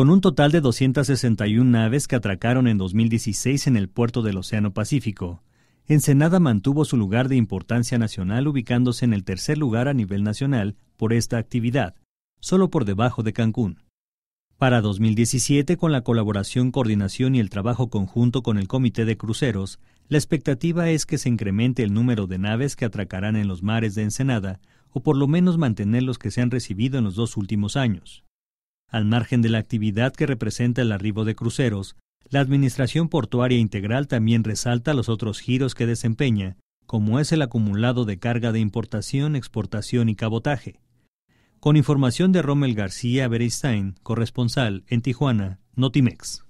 con un total de 261 naves que atracaron en 2016 en el puerto del Océano Pacífico. Ensenada mantuvo su lugar de importancia nacional ubicándose en el tercer lugar a nivel nacional por esta actividad, solo por debajo de Cancún. Para 2017, con la colaboración, coordinación y el trabajo conjunto con el Comité de Cruceros, la expectativa es que se incremente el número de naves que atracarán en los mares de Ensenada, o por lo menos mantener los que se han recibido en los dos últimos años. Al margen de la actividad que representa el arribo de cruceros, la Administración Portuaria Integral también resalta los otros giros que desempeña, como es el acumulado de carga de importación, exportación y cabotaje. Con información de Rommel García Berestain, corresponsal en Tijuana, Notimex.